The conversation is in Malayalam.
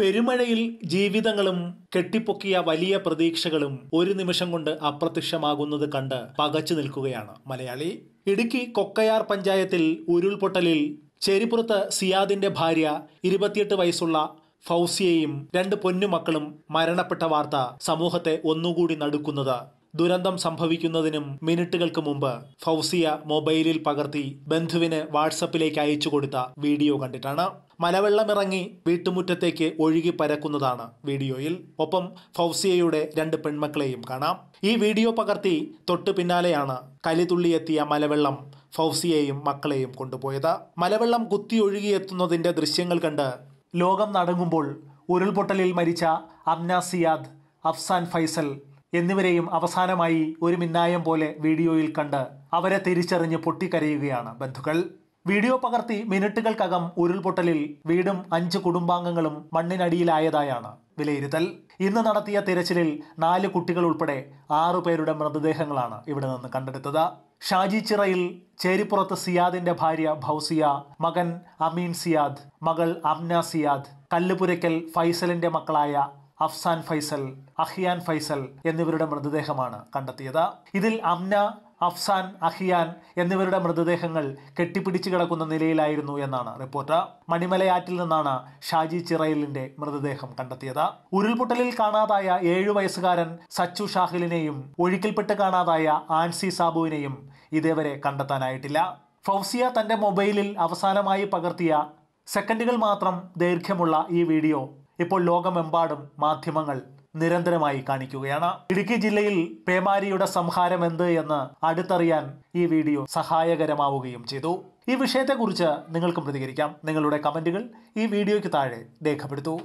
പെരുമഴയിൽ ജീവിതങ്ങളും കെട്ടിപ്പൊക്കിയ വലിയ പ്രതീക്ഷകളും ഒരു നിമിഷം കൊണ്ട് അപ്രത്യക്ഷമാകുന്നത് കണ്ട് പകച്ചു നിൽക്കുകയാണ് മലയാളി ഇടുക്കി കൊക്കയാർ പഞ്ചായത്തിൽ ഉരുൾപൊട്ടലിൽ ചെരിപ്പുറത്ത് സിയാദിന്റെ ഭാര്യ ഇരുപത്തിയെട്ട് വയസ്സുള്ള ഫൗസിയയും രണ്ട് പൊന്നുമക്കളും മരണപ്പെട്ട വാർത്ത സമൂഹത്തെ ഒന്നുകൂടി നടുക്കുന്നത് ദുരന്തം സംഭവിക്കുന്നതിനും മിനിറ്റുകൾക്ക് മുമ്പ് ഫൗസിയ മൊബൈലിൽ പകർത്തി ബന്ധുവിന് വാട്സപ്പിലേക്ക് അയച്ചു കൊടുത്ത വീഡിയോ കണ്ടിട്ടാണ് മലവെള്ളമിറങ്ങി വീട്ടുമുറ്റത്തേക്ക് ഒഴുകി പരക്കുന്നതാണ് വീഡിയോയിൽ ഒപ്പം ഫൗസിയയുടെ രണ്ട് പെൺമക്കളെയും കാണാം ഈ വീഡിയോ പകർത്തി തൊട്ടു പിന്നാലെയാണ് കലിതുള്ളിയെത്തിയ മലവെള്ളം ഫൗസിയെയും മക്കളെയും കൊണ്ടുപോയത് മലവെള്ളം ഒഴുകിയെത്തുന്നതിന്റെ ദൃശ്യങ്ങൾ കണ്ട് ലോകം നടങ്ങുമ്പോൾ ഉരുൾപൊട്ടലിൽ മരിച്ച അബ്നാസിയാദ് അഫ്സാൻ ഫൈസൽ എന്നിവരെയും അവസാനമായി ഒരു മിന്നായം പോലെ വീഡിയോയിൽ കണ്ട് അവരെ തിരിച്ചറിഞ്ഞ് പൊട്ടിക്കരയുകയാണ് ബന്ധുക്കൾ വീഡിയോ പകർത്തി മിനിറ്റുകൾക്കകം ഉരുൾപൊട്ടലിൽ വീടും അഞ്ച് കുടുംബാംഗങ്ങളും മണ്ണിനടിയിലായതായാണ് വിലയിരുത്തൽ ഇന്ന് നടത്തിയ തിരച്ചിലിൽ നാല് കുട്ടികൾ ഉൾപ്പെടെ ആറു പേരുടെ മൃതദേഹങ്ങളാണ് ഇവിടെ നിന്ന് കണ്ടെടുത്തത് ഷാജി ചിറയിൽ ചേരിപ്പുറത്ത് സിയാദിന്റെ ഭാര്യ ഭൗസിയ മകൻ അമീൻ സിയാദ് മകൾ അംന സിയാദ് കല്ലുപുരയ്ക്കൽ ഫൈസലിന്റെ മക്കളായ അഫ്സാൻ ഫൈസൽ അഹിയാൻ ഫൈസൽ എന്നിവരുടെ മൃതദേഹമാണ് കണ്ടെത്തിയത് ഇതിൽ അംന അഫ്സാൻ അഹിയാൻ എന്നിവരുടെ മൃതദേഹങ്ങൾ കെട്ടിപ്പിടിച്ചു കിടക്കുന്ന നിലയിലായിരുന്നു എന്നാണ് റിപ്പോർട്ട് മണിമലയാറ്റിൽ നിന്നാണ് ഷാജി ചിറയിലിന്റെ മൃതദേഹം കണ്ടെത്തിയത് ഉരുൾപൊട്ടലിൽ കാണാതായ ഏഴു വയസ്സുകാരൻ സച്ചു ഷാഹിലിനെയും ഒഴുക്കിൽപ്പെട്ട് കാണാതായ ആൻസി സാബുവിനെയും ഇതേവരെ കണ്ടെത്താനായിട്ടില്ല ഫൗസിയ തന്റെ മൊബൈലിൽ അവസാനമായി പകർത്തിയ സെക്കൻഡുകൾ മാത്രം ദൈർഘ്യമുള്ള ഈ വീഡിയോ ഇപ്പോൾ ലോകമെമ്പാടും മാധ്യമങ്ങൾ നിരന്തരമായി കാണിക്കുകയാണ് ഇടുക്കി ജില്ലയിൽ പേമാരിയുടെ സംഹാരം എന്ത് എന്ന് അടുത്തറിയാൻ ഈ വീഡിയോ സഹായകരമാവുകയും ചെയ്തു ഈ വിഷയത്തെക്കുറിച്ച് നിങ്ങൾക്ക് പ്രതികരിക്കാം നിങ്ങളുടെ കമൻറ്റുകൾ ഈ വീഡിയോയ്ക്ക് താഴെ രേഖപ്പെടുത്തൂ